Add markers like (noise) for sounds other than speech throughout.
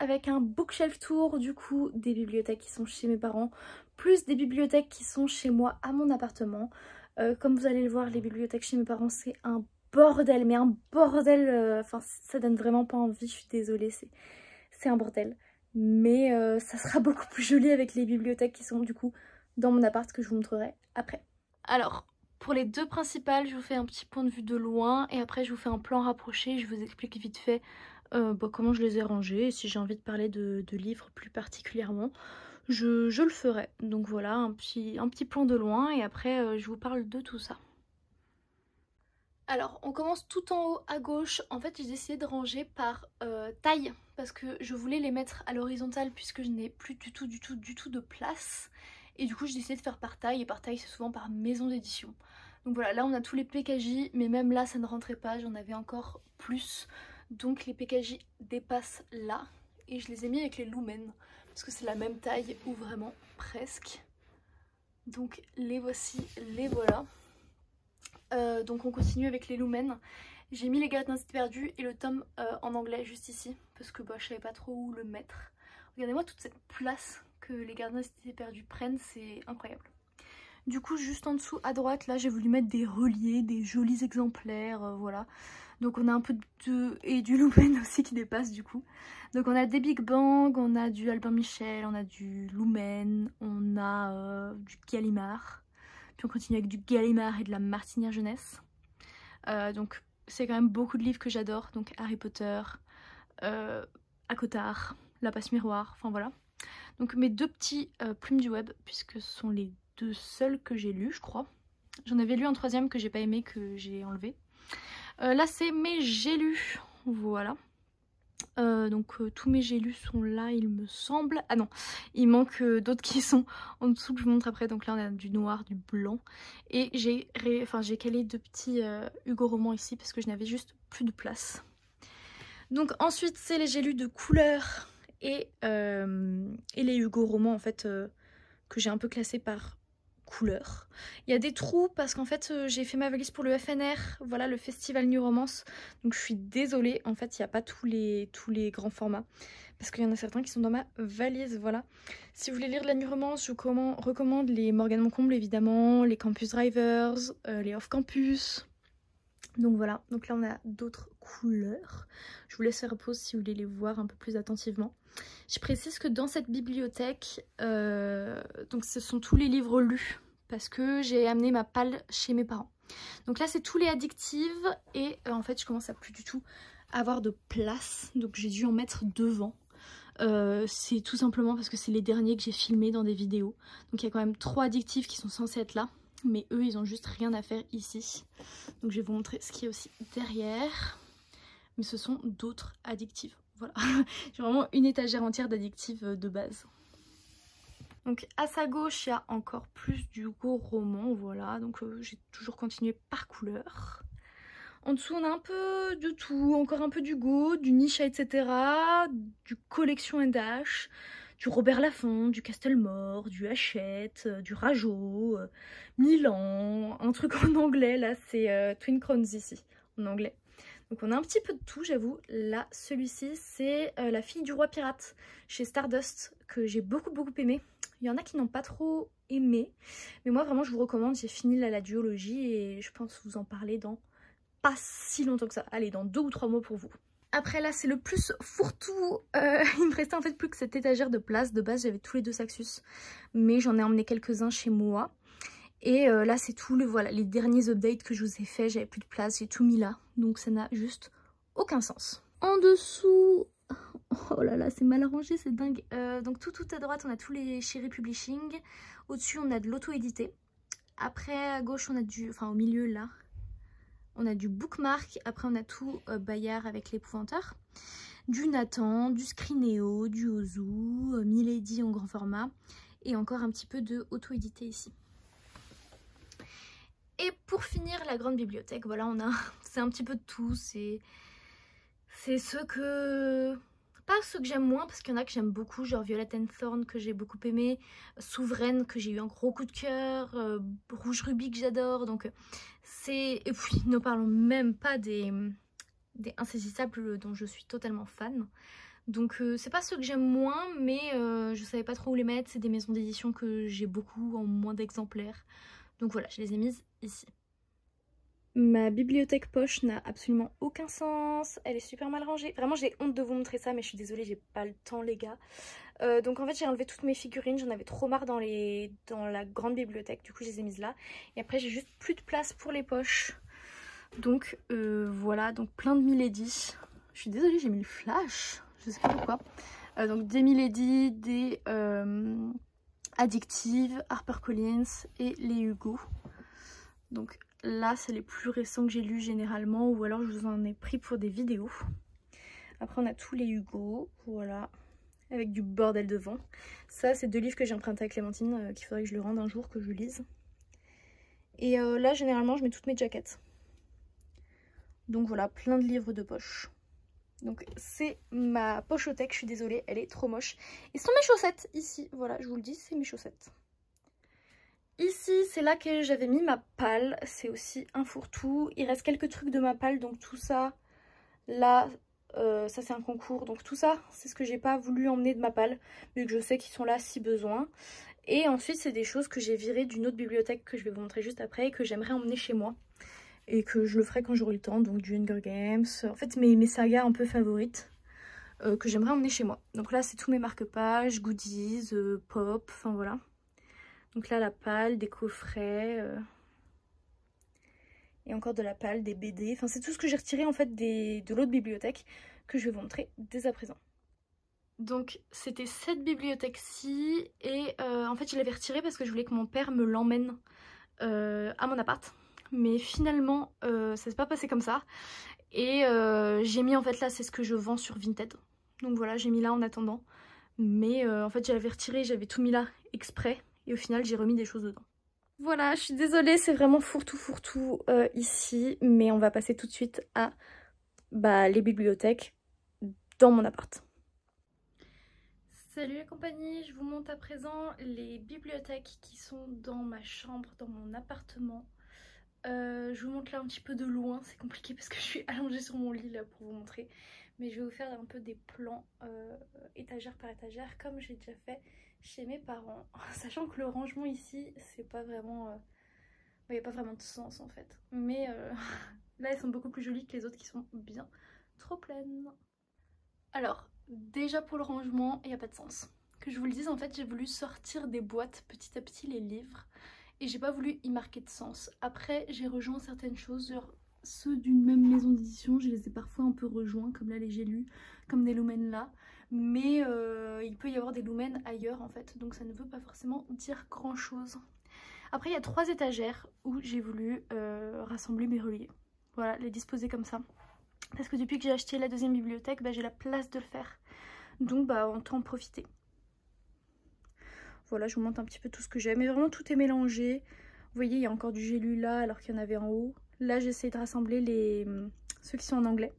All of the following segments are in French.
avec un bookshelf tour du coup des bibliothèques qui sont chez mes parents, plus des bibliothèques qui sont chez moi à mon appartement. Euh, comme vous allez le voir, les bibliothèques chez mes parents c'est un bordel, mais un bordel, euh, enfin ça donne vraiment pas envie, je suis désolée, c'est un bordel. Mais euh, ça sera (laughs) beaucoup plus joli avec les bibliothèques qui sont du coup dans mon appart que je vous montrerai après. Alors, pour les deux principales, je vous fais un petit point de vue de loin et après je vous fais un plan rapproché, je vous explique vite fait euh, bah, comment je les ai rangés et si j'ai envie de parler de, livres plus particulièrement. Je, le ferai. Donc voilà, un petit, un petit plan de loin et après euh, je vous parle de tout ça. Alors on commence tout en haut à gauche. En fait j'ai essayé de ranger par euh, taille parce que je voulais les mettre à l'horizontale puisque je n'ai plus du tout du tout du tout de place. Et du coup j'ai décidé de faire par taille et par taille c'est souvent par maison d'édition. Donc voilà là on a tous les PKJ mais même là ça ne rentrait pas, j'en avais encore plus. Donc les PKJ dépassent là et je les ai mis avec les Lumen parce que c'est la même taille ou vraiment presque. Donc les voici, les voilà. Euh, donc on continue avec les Lumen. J'ai mis les gardiens perdus et le tome euh, en anglais juste ici parce que bah, je savais pas trop où le mettre. Regardez-moi toute cette place que les gardiens perdus prennent, c'est incroyable. Du coup juste en dessous à droite là j'ai voulu mettre des reliés, des jolis exemplaires, euh, voilà. Donc on a un peu de... et du Lumen (laughs) aussi qui dépasse du coup. Donc on a des Big Bang, on a du Albin Michel, on a du Lumen, on a euh, du Gallimard. Puis on continue avec du Gallimard et de la Martinière Jeunesse. Euh, donc c'est quand même beaucoup de livres que j'adore. Donc Harry Potter, euh, Acotard, La Passe Miroir, enfin voilà. Donc mes deux petits euh, plumes du web puisque ce sont les deux seuls que j'ai lus je crois. J'en avais lu un troisième que j'ai pas aimé que j'ai enlevé. Euh, là c'est mes gélus, voilà. Euh, donc euh, tous mes gélus sont là il me semble. Ah non, il manque d'autres qui sont en dessous que je vous montre après. Donc là on a du noir, du blanc. Et j'ai calé deux petits Hugo romans ici parce que je n'avais juste plus de place. Donc ensuite c'est les gélus de couleur et, et les Hugo romans en fait que j'ai un peu classés par couleurs. Il y a des trous parce qu'en fait euh, j'ai fait ma valise pour le FNR, voilà le festival New Romance. Donc je suis désolée, en fait il n'y a pas tous les, tous les grands formats. Parce qu'il y en a certains qui sont dans ma valise, voilà. Si vous voulez lire de la New Romance, je recommande les Morgan Moncomble évidemment, les Campus Drivers, euh, les Off Campus. Donc voilà, donc là on a d'autres couleurs. Je vous laisse faire pause si vous voulez les voir un peu plus attentivement. Je précise que dans cette bibliothèque, euh, donc ce sont tous les livres lus parce que j'ai amené ma palle chez mes parents. Donc là c'est tous les addictives et euh, en fait je commence à plus du tout avoir de place donc j'ai dû en mettre devant. Euh, c'est tout simplement parce que c'est les derniers que j'ai filmés dans des vidéos. Donc il y a quand même trois addictifs qui sont censés être là mais eux ils ont juste rien à faire ici donc je vais vous montrer ce qu'il y a aussi derrière mais ce sont d'autres addictives voilà (laughs) j'ai vraiment une étagère entière d'addictives euh, de base donc à sa gauche il y a encore plus du go roman voilà donc euh, j'ai toujours continué par couleur en dessous on a un peu de tout encore un peu du go, du niche etc du collection dash du Robert Laffont, du Castelmore, du Hachette, euh, du Rajo, euh, Milan, un truc en anglais là, c'est euh, Twin Crowns ici, en anglais. Donc on a un petit peu de tout, j'avoue. Là, celui-ci, c'est La fille du roi pirate chez Stardust, que j'ai beaucoup beaucoup aimé. Il y en a qui n'ont pas trop aimé, mais moi vraiment je vous recommande, j'ai fini la duologie et je pense vous en parler dans pas si longtemps que ça. Allez, dans deux ou trois mois pour vous. Après là c'est le plus fourre-tout, euh, (laughs) il me restait en fait plus que cette étagère de place. De base j'avais tous les deux Saxus, mais j'en ai emmené quelques-uns chez moi. Et euh, là c'est tout, voilà, les derniers updates que je vous ai fait, j'avais plus de place, j'ai tout mis là. Donc ça n'a juste aucun sens. En dessous, (laughs) Oh là là, c'est mal arrangé, c'est dingue. Euh, donc tout, tout à droite, on a tous les shiri publishing. Au-dessus, on a de l'auto-édité. Après, à gauche, on a du... Enfin, au milieu, là, on a du bookmark, après on a tout euh, Bayard avec l'épouvanteur, du Nathan, du Scrineo, du Ozu, euh, Milady en grand format, et encore un petit peu de auto-édité ici. Et pour finir, la grande bibliothèque, voilà, on a, (laughs) c'est un petit peu de tout, c'est, c'est ceux que, pas ceux que j'aime moins, parce qu'il y en a que j'aime beaucoup, genre Violet and Thorn que j'ai beaucoup aimé, Souveraine que j'ai eu un gros coup de cœur, euh, Rouge Ruby que j'adore, donc et puis, ne parlons même pas des, des insaisissables dont je suis totalement fan. Donc euh, c'est pas ceux que j'aime moins, mais je euh, je savais pas trop où les mettre. C'est des maisons d'édition que j'ai beaucoup en moins d'exemplaires. Donc voilà, je les ai mises ici. Ma bibliothèque poche n'a absolument aucun sens, elle est super mal rangée. Vraiment j'ai honte de vous montrer ça mais je suis désolée j'ai pas le temps les gars. Euh, donc en fait j'ai enlevé toutes mes figurines, j'en avais trop marre dans, les... dans la grande bibliothèque, du coup je les ai mises là. Et après j'ai juste plus de place pour les poches. Donc euh, voilà, donc plein de Milady. Je suis désolée j'ai mis le flash, je sais pas pourquoi. Euh, donc des Milady, des Addictive, HarperCollins et les Hugo. Donc Là, c'est les plus récents que j'ai lus généralement, ou alors je vous en ai pris pour des vidéos. Après, on a tous les Hugo, voilà, avec du bordel devant. Ça, c'est deux livres que j'ai empruntés à Clémentine, euh, qu'il faudrait que je le rende un jour, que je lise. Et euh, là, généralement, je mets toutes mes jaquettes. Donc voilà, plein de livres de poche. Donc c'est ma poche au tech, je suis désolée, elle est trop moche. Et ce sont mes chaussettes ici, voilà, je vous le dis, c'est mes chaussettes. Ici, c'est là que j'avais mis ma palle. C'est aussi un fourre-tout. Il reste quelques trucs de ma palle, donc tout ça, là, euh, ça c'est un concours. Donc tout ça, c'est ce que j'ai pas voulu emmener de ma palle, vu que je sais qu'ils sont là si besoin. Et ensuite, c'est des choses que j'ai virées d'une autre bibliothèque que je vais vous montrer juste après et que j'aimerais emmener chez moi. Et que je le ferai quand j'aurai le temps, donc du Hunger Games. En fait, mes, mes sagas un peu favorites euh, que j'aimerais emmener chez moi. Donc là, c'est tous mes marque-pages, goodies, euh, pop, enfin voilà. Donc là, la palle, des coffrets. Euh, et encore de la palle, des BD. Enfin, c'est tout ce que j'ai retiré en fait de l'autre bibliothèque que je vais vous montrer dès à présent. Donc c'était cette bibliothèque-ci et euh, en fait je l'avais retirée parce que je voulais que mon père me l'emmène euh, à mon appart. Mais finalement euh, ça s'est pas passé comme ça et j'ai mis en fait là c'est ce que je vends sur Vinted. Donc voilà j'ai mis là en attendant mais en fait j'avais retiré j'avais tout mis là exprès et au final, j'ai remis des choses dedans. Voilà, je suis désolée, c'est vraiment fourre-tout fourre-tout euh, ici, mais on va passer tout de suite à bah, les bibliothèques dans mon appart. Salut la compagnie, je vous montre à présent les bibliothèques qui sont dans ma chambre, dans mon appartement. Euh, je vous montre là un petit peu de loin, c'est compliqué parce que je suis (laughs) allongée sur mon lit là pour vous montrer. Mais je vais vous faire un peu des plans euh, étagère par étagère comme j'ai déjà fait chez mes parents, (laughs) sachant que le rangement ici, c'est pas vraiment... Il euh, n'y bah, a pas vraiment de sens en fait. Mais euh, (laughs) là, elles sont beaucoup plus jolies que les autres qui sont bien trop pleines. Alors, déjà pour le rangement, il n'y a pas de sens. Que je vous le dise, en fait, j'ai voulu sortir des boîtes petit à petit les livres et j'ai pas voulu y marquer de sens. Après, j'ai rejoint certaines choses, sur ceux d'une même maison d'édition, je les ai parfois un peu rejoints, comme là les j'ai lu, comme des lumens là mais euh, il peut y avoir des lumens ailleurs en fait, donc ça ne veut pas forcément dire grand chose. Après il y a trois étagères où j'ai voulu euh, rassembler mes reliés, voilà, les disposer comme ça. Parce que depuis que j'ai acheté la deuxième bibliothèque, bah, j'ai la place de le faire, donc bah, on peut en profiter. Voilà, je vous montre un petit peu tout ce que j'ai, mais vraiment tout est mélangé. Vous voyez, il y a encore du gélu là alors qu'il y en avait en haut. Là, j'essaie de rassembler les... ceux qui sont en anglais.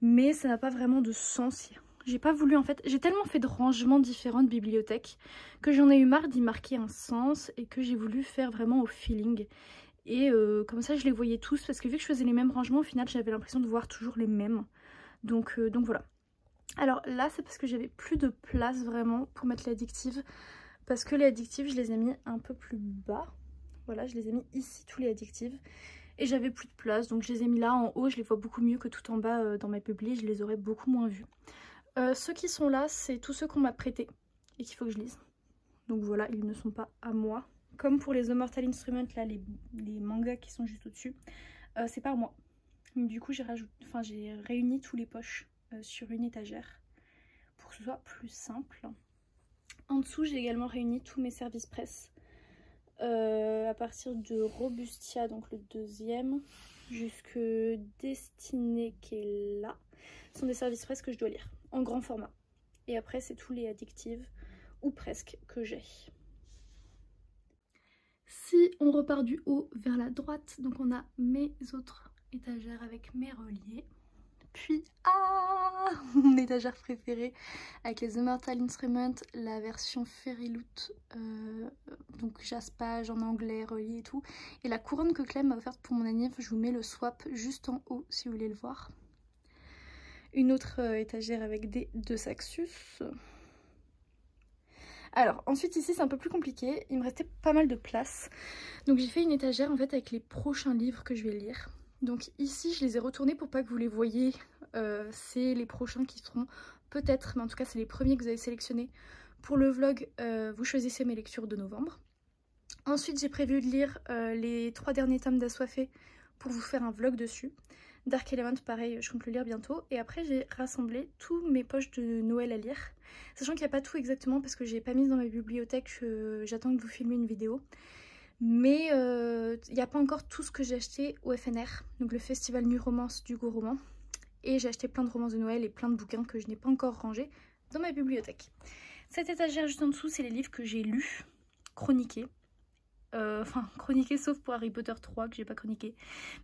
Mais ça n'a pas vraiment de sens. J'ai pas voulu en fait, j'ai tellement fait de rangements différents de bibliothèques que j'en ai eu marre d'y marquer un sens et que j'ai voulu faire vraiment au feeling. Et euh, comme ça je les voyais tous parce que vu que je faisais les mêmes rangements au final j'avais l'impression de voir toujours les mêmes. Donc, euh, donc voilà. Alors là c'est parce que j'avais plus de place vraiment pour mettre les addictives parce que les addictives je les ai mis un peu plus bas. Voilà je les ai mis ici tous les addictives et j'avais plus de place donc je les ai mis là en haut je les vois beaucoup mieux que tout en bas euh, dans mes publics, je les aurais beaucoup moins vus euh, ceux qui sont là, c'est tous ceux qu'on m'a prêté et qu'il faut que je lise. Donc voilà, ils ne sont pas à moi. Comme pour les Immortal Instruments, là, les, mangas qui sont juste au-dessus, euh, c'est pas à moi. du coup, j'ai enfin, réuni tous les poches euh, sur une étagère pour que ce soit plus simple. En dessous, j'ai également réuni tous mes services presse. à partir de Robustia, donc le deuxième, jusque destiné qui est là. Ce sont des services presse que je dois lire en grand format. Et après, c'est tous les addictives, ou presque, que j'ai. Si on repart du haut vers la droite, donc on a mes autres étagères avec mes reliés. Puis, ah (laughs) Mon étagère préférée avec les Immortal Instruments, la version Fairy Loot, euh, donc jaspage en anglais, relié et tout. Et la couronne que Clem m'a offerte pour mon anniversaire, je vous mets le swap juste en haut si vous voulez le voir une autre euh, étagère avec des deux saxus. Alors ensuite ici c'est un peu plus compliqué, il me restait pas mal de place. Donc j'ai fait une étagère en fait avec les prochains livres que je vais lire. Donc ici je les ai retournés pour pas que vous les voyez, euh, c'est les prochains qui seront peut-être, mais en tout cas c'est les premiers que vous avez sélectionnés pour le vlog, euh, vous choisissez mes lectures de novembre. Ensuite j'ai prévu de lire les trois derniers tomes d'Assoiffé pour vous faire un vlog dessus. Dark Element, pareil, je compte le lire bientôt. Et après, j'ai rassemblé tous mes poches de Noël à lire. Sachant qu'il n'y a pas tout exactement parce que j'ai pas mis dans ma bibliothèque, euh, j'attends que vous filmez une vidéo. Mais euh, il n'y a pas encore tout ce que j'ai acheté au FNR, donc le festival New Romance du Go Roman. Et j'ai acheté plein de romans de Noël et plein de bouquins que je n'ai pas encore rangés dans ma bibliothèque. Cette étagère juste en dessous, c'est les livres que j'ai lus, chroniqués, euh, enfin chroniqué sauf pour Harry Potter 3 que j'ai pas chroniqué.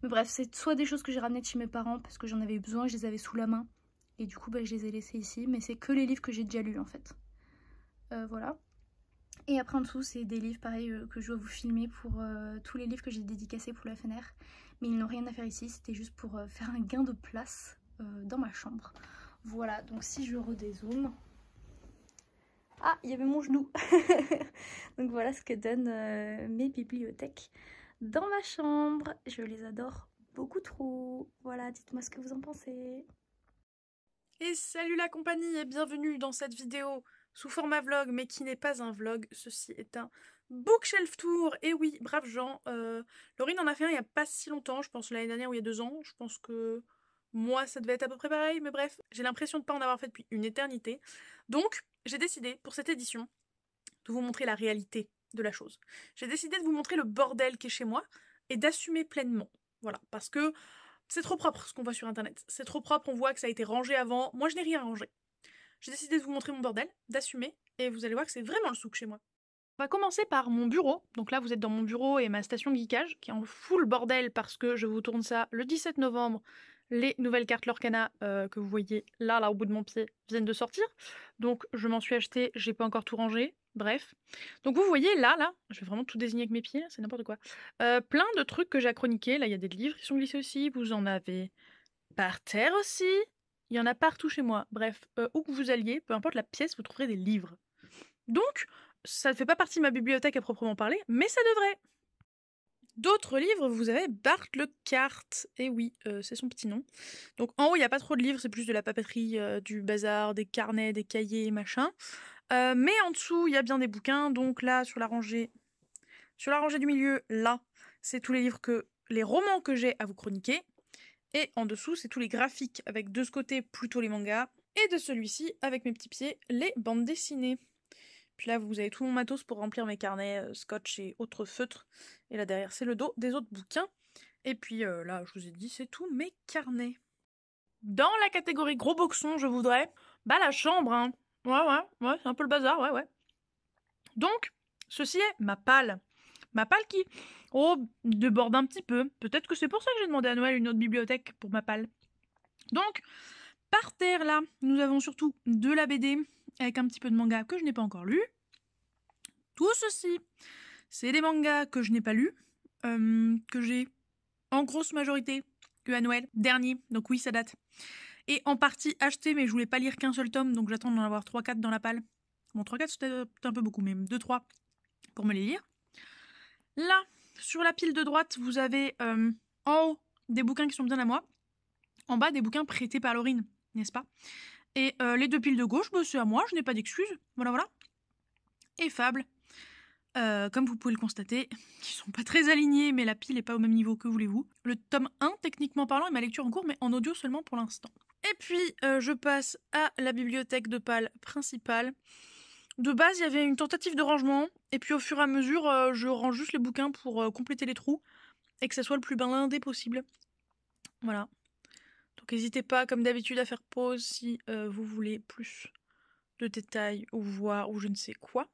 Mais bref, c'est soit des choses que j'ai ramenées de chez mes parents parce que j'en avais eu besoin, je les avais sous la main. Et du coup, bah, je les ai laissés ici. Mais c'est que les livres que j'ai déjà lus en fait. Euh, voilà. Et après en dessous, c'est des livres pareil euh, que je vais vous filmer pour tous les livres que j'ai dédicacés pour la FNR. Mais ils n'ont rien à faire ici, c'était juste pour faire un gain de place dans ma chambre. Voilà, donc si je redézoome, ah, il y avait mon genou (laughs) Donc voilà ce que donnent euh, mes bibliothèques dans ma chambre. Je les adore beaucoup trop. Voilà, dites-moi ce que vous en pensez. Et salut la compagnie et bienvenue dans cette vidéo sous format vlog, mais qui n'est pas un vlog. Ceci est un bookshelf tour. Et oui, brave Jean, euh, Laurine en a fait un il n'y a pas si longtemps, je pense l'année dernière ou il y a deux ans. Je pense que moi, ça devait être à peu près pareil, mais bref, j'ai l'impression de ne pas en avoir fait depuis une éternité. Donc, j'ai décidé pour cette édition de vous montrer la réalité de la chose. J'ai décidé de vous montrer le bordel qui est chez moi et d'assumer pleinement. Voilà, parce que c'est trop propre ce qu'on voit sur internet. C'est trop propre, on voit que ça a été rangé avant. Moi, je n'ai rien rangé. J'ai décidé de vous montrer mon bordel, d'assumer, et vous allez voir que c'est vraiment le souk chez moi. On va commencer par mon bureau. Donc là, vous êtes dans mon bureau et ma station geekage, qui est en full bordel parce que je vous tourne ça le 17 novembre les nouvelles cartes Lorcana euh, que vous voyez là, là au bout de mon pied, viennent de sortir. Donc je m'en suis acheté, j'ai pas encore tout rangé. Bref. Donc vous voyez là, là, je vais vraiment tout désigner avec mes pieds, c'est n'importe quoi. Euh, plein de trucs que j'ai à Là, il y a des livres qui sont glissés aussi. Vous en avez par terre aussi. Il y en a partout chez moi. Bref, euh, où que vous alliez, peu importe la pièce, vous trouverez des livres. Donc, ça ne fait pas partie de ma bibliothèque à proprement parler, mais ça devrait d'autres livres, vous avez Bart le Et eh oui, euh, c'est son petit nom. Donc en haut, il n'y a pas trop de livres, c'est plus de la papeterie, euh, du bazar, des carnets, des cahiers, machin. Euh, mais en dessous, il y a bien des bouquins. Donc là, sur la rangée, sur la rangée du milieu, là, c'est tous les livres que les romans que j'ai à vous chroniquer. Et en dessous, c'est tous les graphiques avec de ce côté plutôt les mangas et de celui-ci avec mes petits pieds les bandes dessinées. Puis là, vous avez tout mon matos pour remplir mes carnets, euh, scotch et autres feutres. Et là, derrière, c'est le dos des autres bouquins. Et puis euh, là, je vous ai dit, c'est tous mes carnets. Dans la catégorie gros boxon, je voudrais. Bah, la chambre, hein. Ouais, ouais, ouais, c'est un peu le bazar, ouais, ouais. Donc, ceci est ma palle. Ma pâle qui, oh, déborde un petit peu. Peut-être que c'est pour ça que j'ai demandé à Noël une autre bibliothèque pour ma palle. Donc, par terre, là, nous avons surtout de la BD, avec un petit peu de manga que je n'ai pas encore lu. Tout ceci, c'est des mangas que je n'ai pas lus, euh, que j'ai en grosse majorité lu à Noël dernier, donc oui, ça date. Et en partie acheté, mais je voulais pas lire qu'un seul tome, donc j'attends d'en avoir 3-4 dans la palle. Bon, 3-4 c'était un peu beaucoup, mais 2-3 pour me les lire. Là, sur la pile de droite, vous avez euh, en haut des bouquins qui sont bien à moi, en bas des bouquins prêtés par Laurine, n'est-ce pas et euh, les deux piles de gauche, bah, c'est à moi, je n'ai pas d'excuses. Voilà, voilà. Et Fable, euh, comme vous pouvez le constater, qui (laughs) sont pas très alignés, mais la pile n'est pas au même niveau que voulez-vous. Le tome 1, techniquement parlant, est ma lecture en cours, mais en audio seulement pour l'instant. Et puis, euh, je passe à la bibliothèque de pâle principale. De base, il y avait une tentative de rangement, et puis au fur et à mesure, je range juste les bouquins pour compléter les trous, et que ça soit le plus blindé possible. Voilà, donc n'hésitez pas, comme d'habitude, à faire pause si euh, vous voulez plus de détails ou voir ou je ne sais quoi.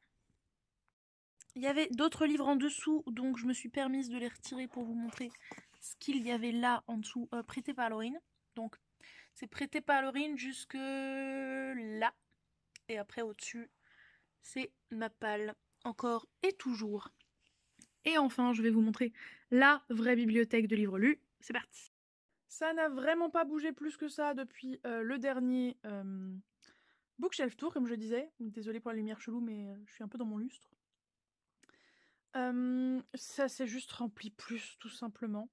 Il y avait d'autres livres en dessous, donc je me suis permise de les retirer pour vous montrer ce qu'il y avait là en dessous, euh, prêté par Lorine, Donc c'est prêté par Lorine jusque là. Et après au-dessus, c'est ma palle, encore et toujours. Et enfin, je vais vous montrer la vraie bibliothèque de livres lus. C'est parti ça n'a vraiment pas bougé plus que ça depuis euh, le dernier bookshelf tour, comme je disais. Désolée pour la lumière chelou, mais euh, je suis un peu dans mon lustre. ça s'est juste rempli plus, tout simplement.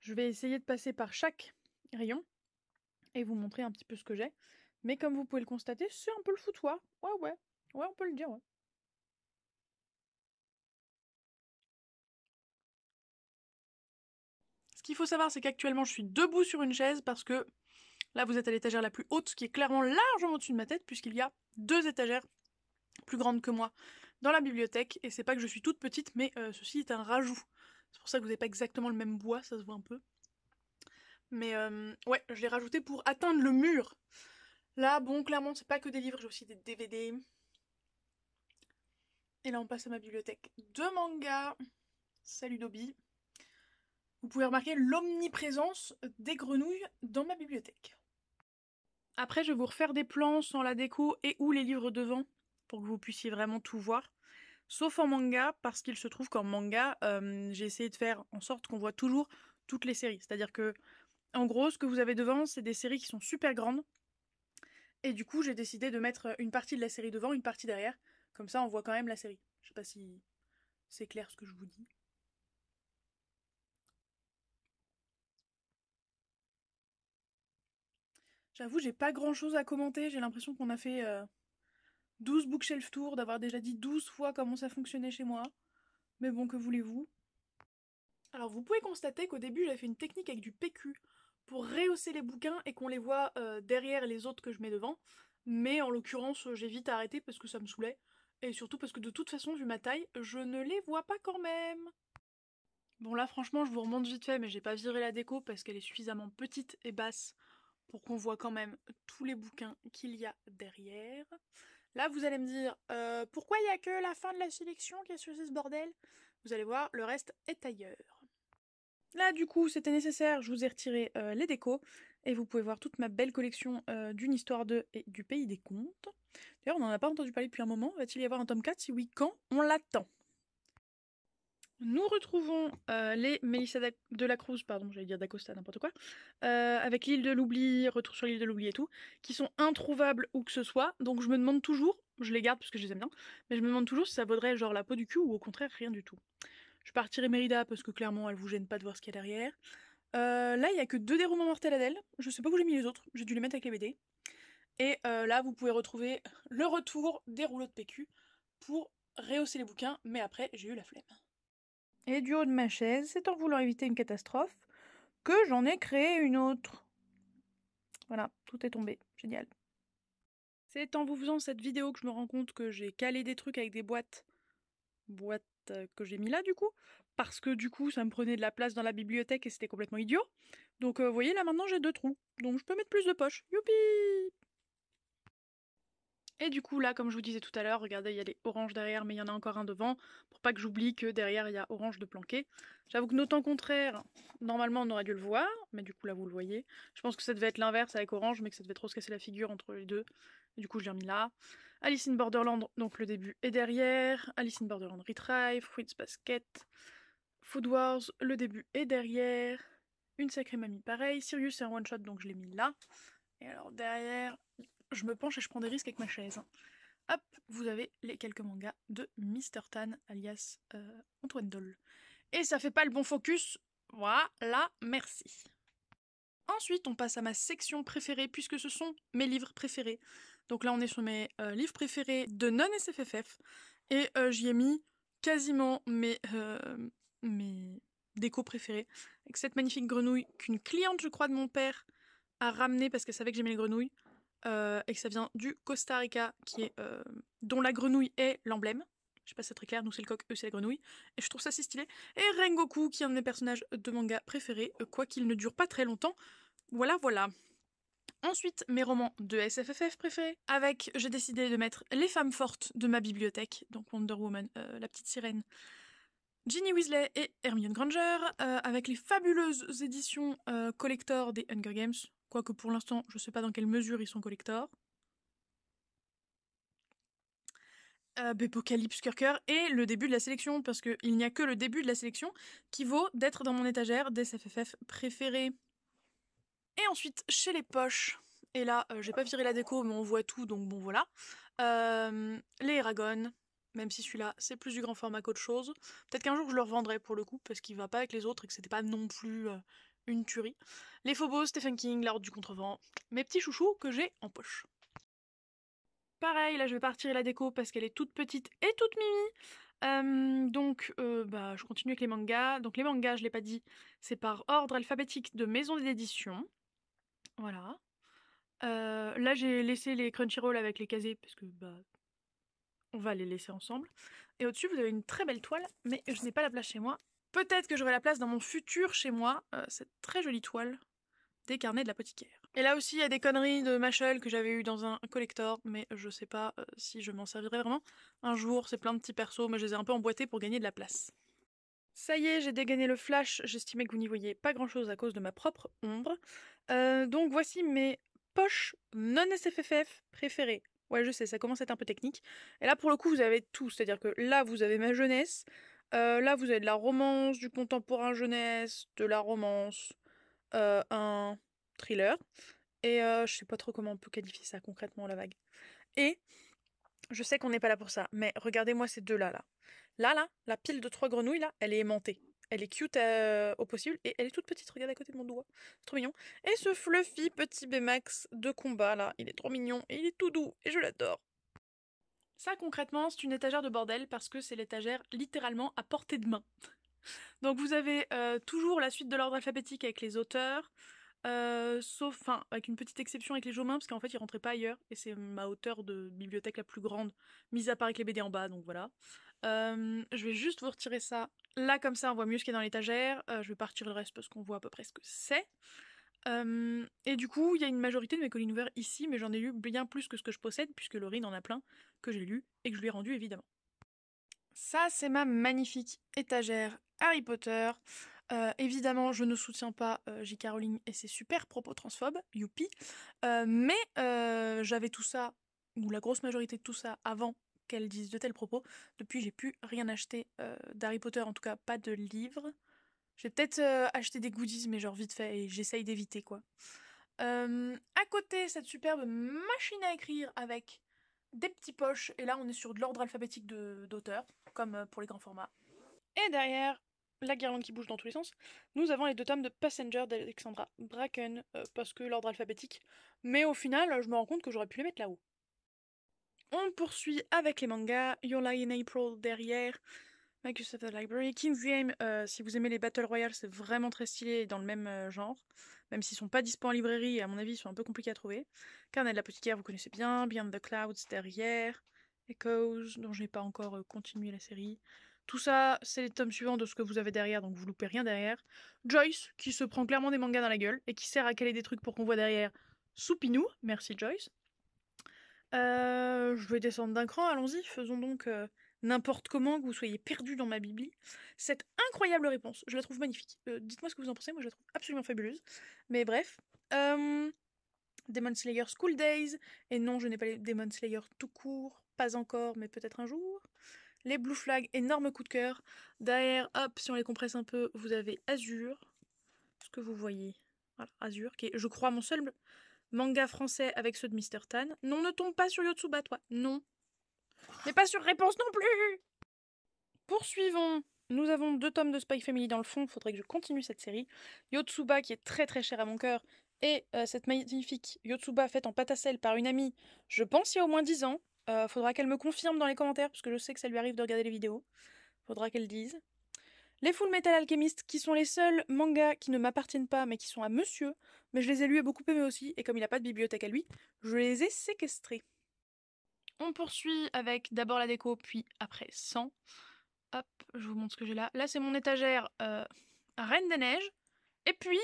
Je vais essayer de passer par chaque rayon et vous montrer un petit peu ce que j'ai. Mais comme vous pouvez le constater, c'est un peu le foutoir. Ouais, ouais. Ouais, on peut le dire, ouais. Ce qu'il faut savoir, c'est qu'actuellement, je suis debout sur une chaise parce que là, vous êtes à l'étagère la plus haute, ce qui est clairement largement au-dessus de ma tête, puisqu'il y a deux étagères plus grandes que moi dans la bibliothèque. Et c'est pas que je suis toute petite, mais euh, ceci est un rajout. C'est pour ça que vous n'avez pas exactement le même bois, ça se voit un peu. Mais euh, ouais, je l'ai rajouté pour atteindre le mur. Là, bon, clairement, c'est pas que des livres, j'ai aussi des DVD. Et là, on passe à ma bibliothèque de manga. Salut Dobby. Vous pouvez remarquer l'omniprésence des grenouilles dans ma bibliothèque. Après, je vais vous refaire des plans sans la déco et ou les livres devant pour que vous puissiez vraiment tout voir. Sauf en manga, parce qu'il se trouve qu'en manga, euh, j'ai essayé de faire en sorte qu'on voit toujours toutes les séries. C'est-à-dire que, en gros, ce que vous avez devant, c'est des séries qui sont super grandes. Et du coup, j'ai décidé de mettre une partie de la série devant, une partie derrière. Comme ça, on voit quand même la série. Je sais pas si c'est clair ce que je vous dis. J'avoue, j'ai pas grand chose à commenter. J'ai l'impression qu'on a fait 12 euh, bookshelf tours, d'avoir déjà dit 12 fois comment ça fonctionnait chez moi. Mais bon, que voulez-vous Alors, vous pouvez constater qu'au début, j'avais fait une technique avec du PQ pour rehausser les bouquins et qu'on les voit euh, derrière les autres que je mets devant. Mais en l'occurrence, j'ai vite arrêté parce que ça me saoulait. Et surtout parce que de toute façon, vu ma taille, je ne les vois pas quand même. Bon là franchement je vous remonte vite fait mais j'ai pas viré la déco parce qu'elle est suffisamment petite et basse pour qu'on voit quand même tous les bouquins qu'il y a derrière. Là, vous allez me dire, euh, pourquoi il n'y a que la fin de la sélection qui a sur ce bordel Vous allez voir, le reste est ailleurs. Là, du coup, c'était nécessaire, je vous ai retiré euh, les décos, et vous pouvez voir toute ma belle collection euh, d'une histoire de et du pays des contes. D'ailleurs, on n'en a pas entendu parler depuis un moment, va-t-il y avoir un tome 4 Si oui, quand On l'attend nous retrouvons euh, les Mélissa de la Cruz, pardon, j'allais dire d'Acosta, n'importe quoi, euh, avec l'île de l'oubli, retour sur l'île de l'oubli et tout, qui sont introuvables où que ce soit. Donc je me demande toujours, je les garde parce que je les aime bien, mais je me demande toujours si ça vaudrait genre la peau du cul ou au contraire rien du tout. Je partirai Mérida parce que clairement elle vous gêne pas de voir ce qu'il y a derrière. Euh, là, il y a que deux déroulements mortels à d'elle, Je sais pas où j'ai mis les autres, j'ai dû les mettre avec les BD. Et là, vous pouvez retrouver le retour des rouleaux de PQ pour rehausser les bouquins, mais après, j'ai eu la flemme et du haut de ma chaise, c'est en voulant éviter une catastrophe que j'en ai créé une autre. Voilà, tout est tombé. Génial. C'est en vous faisant cette vidéo que je me rends compte que j'ai calé des trucs avec des boîtes. Boîtes euh, que j'ai mis là du coup. Parce que du coup, ça me prenait de la place dans la bibliothèque et c'était complètement idiot. Donc euh, vous voyez, là maintenant j'ai deux trous. Donc je peux mettre plus de poches. Youpi et du coup, là, comme je vous disais tout à l'heure, regardez, il y a les oranges derrière, mais il y en a encore un devant, pour pas que j'oublie que derrière, il y a orange de planqué. J'avoue que notant contraire, normalement, on aurait dû le voir, mais du coup, là, vous le voyez. Je pense que ça devait être l'inverse avec orange, mais que ça devait trop se casser la figure entre les deux. du coup, je l'ai remis là. Alice in Borderland, donc le début est derrière. Alice in Borderland Retry, Fruits Basket, Food Wars, le début est derrière. Une sacrée mamie, pareil. Sirius, c'est un one-shot, donc je l'ai mis là. Et alors derrière, je me penche et je prends des risques avec ma chaise. Hop, vous avez les quelques mangas de Mr. Tan, alias euh, Antoine Doll. Et ça fait pas le bon focus Voilà, merci. Ensuite, on passe à ma section préférée, puisque ce sont mes livres préférés. Donc là, on est sur mes euh, livres préférés de non-SFFF. Et euh, j'y ai mis quasiment mes, mes décos préférés. Avec cette magnifique grenouille qu'une cliente, je crois, de mon père a ramenée parce qu'elle savait que j'aimais les grenouilles. Euh, et que ça vient du Costa Rica, qui est, euh, dont la grenouille est l'emblème. Je sais pas si c'est très clair, nous c'est le coq, eux c'est la grenouille. Et je trouve ça si stylé. Et Rengoku, qui est un de mes personnages de manga préférés, euh, quoiqu'il ne dure pas très longtemps. Voilà, voilà. Ensuite, mes romans de SFFF préférés. Avec, j'ai décidé de mettre Les femmes fortes de ma bibliothèque, donc Wonder Woman, La petite sirène, Ginny Weasley et Hermione Granger, euh, avec les fabuleuses éditions euh, collector des Hunger Games, quoique pour l'instant je ne sais pas dans quelle mesure ils sont collector. Euh, Bepocalypse Kirker et le début de la sélection, parce qu'il n'y a que le début de la sélection qui vaut d'être dans mon étagère des SFFF préférés. Et ensuite, chez les poches, et là, euh, j'ai pas viré la déco, mais on voit tout, donc bon voilà. les Eragon, même si celui-là c'est plus du grand format qu'autre chose. Peut-être qu'un jour je le revendrai pour le coup parce qu'il va pas avec les autres et que c'était pas non plus euh, une tuerie. Les Phobos, Stephen King, La du Contrevent, mes petits chouchous que j'ai en poche. Pareil, là je vais partir la déco parce qu'elle est toute petite et toute mimi. donc euh, bah, je continue avec les mangas. Donc les mangas, je l'ai pas dit, c'est par ordre alphabétique de maison d'édition. Voilà. Euh, là j'ai laissé les Crunchyroll avec les casés parce que bah on va les laisser ensemble. Et au-dessus, vous avez une très belle toile, mais je n'ai pas la place chez moi. Peut-être que j'aurai la place dans mon futur chez moi, euh, cette très jolie toile des carnets de l'apothicaire. Et là aussi, il y a des conneries de Machel que j'avais eu dans un collector, mais je sais pas euh, si je m'en servirai vraiment. Un jour, c'est plein de petits persos, mais je les ai un peu emboîtés pour gagner de la place. Ça y est, j'ai dégainé le flash, j'estimais que vous n'y voyez pas grand-chose à cause de ma propre ombre. Euh, donc voici mes poches non SFFF préférées. Ouais, je sais, ça commence à être un peu technique. Et là, pour le coup, vous avez tout. C'est-à-dire que là, vous avez ma jeunesse. Euh, là, vous avez de la romance, du contemporain jeunesse, de la romance, euh, un thriller. Et je euh, je sais pas trop comment on peut qualifier ça concrètement, la vague. Et je sais qu'on n'est pas là pour ça, mais regardez-moi ces deux-là, là. Là, là, la pile de trois grenouilles, là, elle est aimantée. Elle est cute au possible et elle est toute petite, regarde à côté de mon doigt. C'est trop mignon. Et ce fluffy petit Baymax de combat là, il est trop mignon et il est tout doux et je l'adore. Ça concrètement, c'est une étagère de bordel parce que c'est l'étagère littéralement à portée de main. Donc vous avez toujours la suite de l'ordre alphabétique avec les auteurs, sauf, enfin, avec une petite exception avec les Jomins, parce qu'en fait, ils rentraient pas ailleurs, et c'est ma hauteur de bibliothèque la plus grande, mise à part avec les BD en bas, donc voilà je vais juste vous retirer ça. Là, comme ça, on voit mieux ce y a dans l'étagère. Euh, je vais partir le reste parce qu'on voit à peu près ce que c'est. et du coup, il y a une majorité de mes collines ouvertes ici, mais j'en ai lu bien plus que ce que je possède, puisque Laurine en a plein que j'ai lu et que je lui ai rendu évidemment. Ça, c'est ma magnifique étagère Harry Potter. Euh, évidemment, je ne soutiens pas euh, J. Caroline et ses super propos transphobes, youpi. mais j'avais tout ça, ou la grosse majorité de tout ça, avant qu'elles disent de tels propos. Depuis, j'ai pu rien acheter euh, d'Harry Potter, en tout cas pas de livres. J'ai peut-être euh, acheté des goodies, mais genre vite fait, et j'essaye d'éviter quoi. Euh, à côté, cette superbe machine à écrire avec des petits poches, et là on est sur de l'ordre alphabétique de d'auteur, comme pour les grands formats. Et derrière, la guirlande qui bouge dans tous les sens, nous avons les deux tomes de Passenger d'Alexandra Bracken, parce que l'ordre alphabétique. Mais au final, je me rends compte que j'aurais pu les mettre là-haut. On poursuit avec les mangas. Your Lie in April derrière. Magus of the Library. King's Game, euh, si vous aimez les Battle Royale, c'est vraiment très stylé dans le même euh, genre. Même s'ils sont pas dispo en librairie, à mon avis, ils sont un peu compliqués à trouver. Carnet de la Guerre vous connaissez bien. Beyond the Clouds derrière. Echoes, dont je n'ai pas encore euh, continué la série. Tout ça, c'est les tomes suivants de ce que vous avez derrière, donc vous loupez rien derrière. Joyce, qui se prend clairement des mangas dans la gueule et qui sert à caler des trucs pour qu'on voit derrière. Soupinou, merci Joyce. Euh, je vais descendre d'un cran, allons-y, faisons donc euh, n'importe comment que vous soyez perdu dans ma bibli. Cette incroyable réponse, je la trouve magnifique. Euh, dites-moi ce que vous en pensez, moi je la trouve absolument fabuleuse. Mais bref. Demon Slayer School Days, et non, je n'ai pas les Demon Slayer tout court, pas encore, mais peut-être un jour. Les Blue Flags, énorme coup de cœur. Derrière, hop, si on les compresse un peu, vous avez Azur. Ce que vous voyez. Voilà, Azur, qui est, je crois, mon seul bleu manga français avec ceux de Mr. Tan. Non, ne tombe pas sur Yotsuba, toi. Non. Mais pas sur réponse non plus Poursuivons Nous avons deux tomes de Spy Family dans le fond, faudrait que je continue cette série. Yotsuba, qui est très très cher à mon cœur, et euh, cette magnifique Yotsuba faite en pâte à sel par une amie, je pense il y a au moins 10 ans. Euh, faudra qu'elle me confirme dans les commentaires, parce que je sais que ça lui arrive de regarder les vidéos. Faudra qu'elle dise. Les Full Metal Alchemist, qui sont les seuls mangas qui ne m'appartiennent pas, mais qui sont à monsieur, mais je les ai lus et beaucoup aimés aussi, et comme il n'a pas de bibliothèque à lui, je les ai séquestrés. On poursuit avec d'abord la déco, puis après 100. Hop, je vous montre ce que j'ai là. Là, c'est mon étagère euh, Reine des Neiges. Et puis,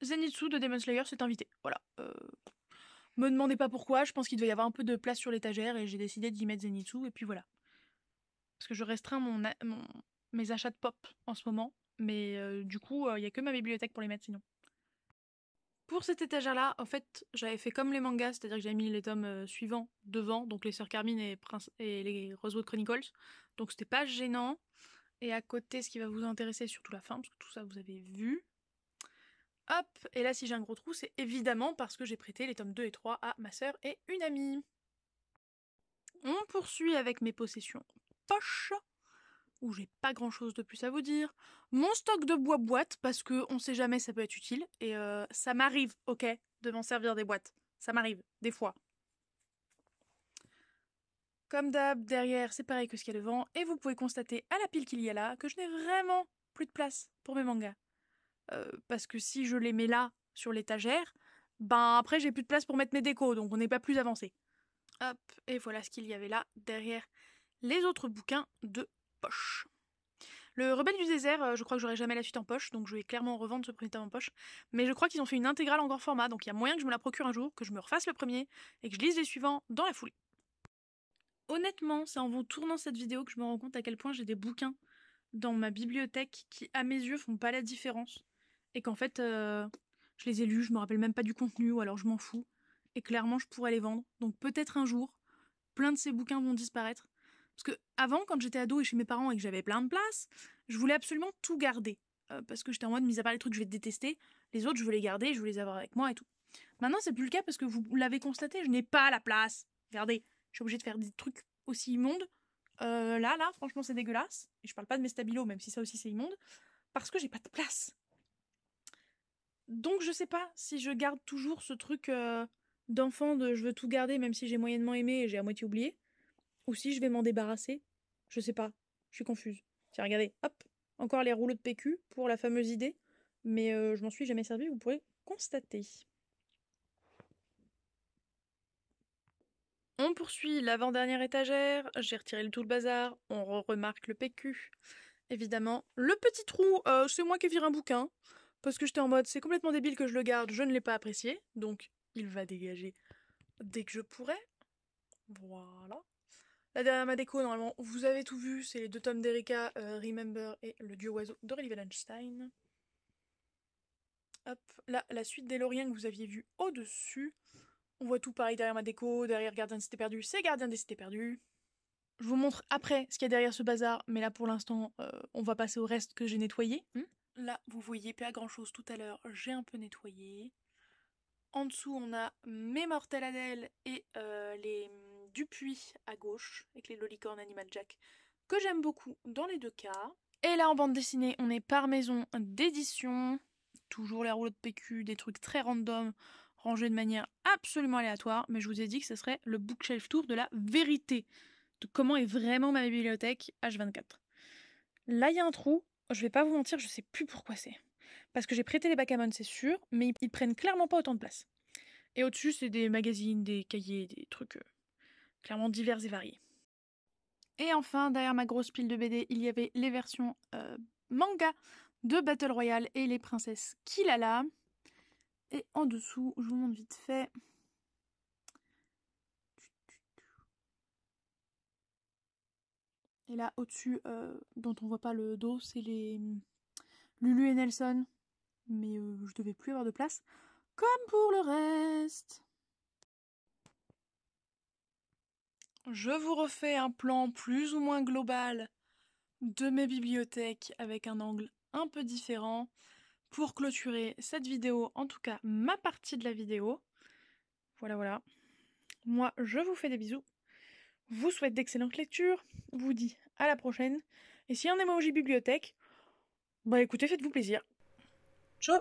Zenitsu de Demon Slayer s'est invité. Voilà. Euh, me demandez pas pourquoi, je pense qu'il devait y avoir un peu de place sur l'étagère et j'ai décidé d'y mettre Zenitsu, et puis voilà. Parce que je restreins mon, mon, mes achats de pop en ce moment, mais euh, du coup, euh, il n'y a que ma bibliothèque pour les mettre sinon. Pour cet étagère-là, en fait, j'avais fait comme les mangas, c'est-à-dire que j'avais mis les tomes euh, suivants devant, donc les Sœurs Carmine et, Prince et les Rosewood Chronicles, donc c'était pas gênant. Et à côté, ce qui va vous intéresser, surtout la fin, parce que tout ça vous avez vu. Hop, et là si j'ai un gros trou, c'est évidemment parce que j'ai prêté les tomes 2 et 3 à ma sœur et une amie. On poursuit avec mes possessions poches où j'ai pas grand chose de plus à vous dire. Mon stock de bois boîte, parce que on sait jamais, ça peut être utile. Et euh, ça m'arrive, ok, de m'en servir des boîtes. Ça m'arrive, des fois. Comme d'hab, derrière, c'est pareil que ce qu'il y a devant. Et vous pouvez constater à la pile qu'il y a là que je n'ai vraiment plus de place pour mes mangas. Euh, parce que si je les mets là, sur l'étagère, ben après j'ai plus de place pour mettre mes décos, donc on n'est pas plus avancé. Hop, et voilà ce qu'il y avait là derrière les autres bouquins de le Rebelle du désert, euh, je crois que j'aurai jamais la suite en poche, donc je vais clairement revendre ce premier tome en poche. Mais je crois qu'ils ont fait une intégrale en grand format, donc il y a moyen que je me la procure un jour, que je me refasse le premier et que je lise les suivants dans la foulée. Honnêtement, c'est en vous tournant cette vidéo que je me rends compte à quel point j'ai des bouquins dans ma bibliothèque qui, à mes yeux, font pas la différence. Et qu'en fait, euh, je les ai lus, je me rappelle même pas du contenu, ou alors je m'en fous. Et clairement, je pourrais les vendre. Donc peut-être un jour, plein de ces bouquins vont disparaître. Parce que avant, quand j'étais ado et chez mes parents et que j'avais plein de place, je voulais absolument tout garder. Euh, parce que j'étais en mode, mis à part les trucs que je vais détester, les autres, je veux les garder, je veux les avoir avec moi et tout. Maintenant, c'est plus le cas parce que vous l'avez constaté, je n'ai pas la place. Regardez, je suis obligée de faire des trucs aussi immondes. Euh, là, là, franchement, c'est dégueulasse. Et je parle pas de mes stabilos, même si ça aussi c'est immonde. Parce que j'ai pas de place. Donc, je sais pas si je garde toujours ce truc euh, d'enfant de je veux tout garder, même si j'ai moyennement aimé et j'ai à moitié oublié. Ou si je vais m'en débarrasser je sais pas. Je suis confuse. Tiens, regardez. Hop. Encore les rouleaux de PQ pour la fameuse idée. Mais euh, je m'en suis jamais servi, vous pourrez constater. On poursuit l'avant-dernière étagère. J'ai retiré le tout le bazar. On remarque le PQ. Évidemment. Le petit trou, euh, c'est moi qui vire un bouquin. Parce que j'étais en mode, c'est complètement débile que je le garde, je ne l'ai pas apprécié. Donc, il va dégager dès que je pourrai. Voilà. La dernière déco, normalement, vous avez tout vu, c'est les deux tomes d'Erika, euh, Remember et Le Dieu Oiseau d'Aurélie Wallenstein. Hop, là, la suite des Lauriens que vous aviez vu au-dessus. On voit tout pareil derrière ma déco. derrière Gardien des Cités Perdues, c'est Gardien des Cités Perdues. Je vous montre après ce qu'il y a derrière ce bazar, mais là pour l'instant, euh, on va passer au reste que j'ai nettoyé. Hmm là, vous voyez pas grand chose tout à l'heure, j'ai un peu nettoyé. En dessous, on a mes mortels Adèle et euh, les Dupuis à gauche, avec les lolicornes Animal Jack, que j'aime beaucoup dans les deux cas. Et là, en bande dessinée, on est par maison d'édition. Toujours les rouleaux de PQ, des trucs très random, rangés de manière absolument aléatoire. Mais je vous ai dit que ce serait le bookshelf tour de la vérité. De comment est vraiment ma bibliothèque H24. Là, il y a un trou. Je vais pas vous mentir, je sais plus pourquoi c'est. Parce que j'ai prêté les mon, c'est sûr, mais ils prennent clairement pas autant de place. Et au-dessus, c'est des magazines, des cahiers, des trucs euh, clairement divers et variés. Et enfin, derrière ma grosse pile de BD, il y avait les versions euh, manga de Battle Royale et les princesses Kilala. Et en dessous, je vous montre vite fait. Et là, au-dessus, euh, dont on voit pas le dos, c'est les hmm, Lulu et Nelson. Mais euh, je devais plus avoir de place. Comme pour le reste. je vous refais un plan plus ou moins global de mes bibliothèques avec un angle un peu différent pour clôturer cette vidéo, en tout cas ma partie de la vidéo. Voilà, voilà. Moi, je vous fais des bisous. Vous souhaite d'excellentes lectures. Vous dis à la prochaine. Et si on a un bibliothèque, bah écoutez, faites-vous plaisir. Ciao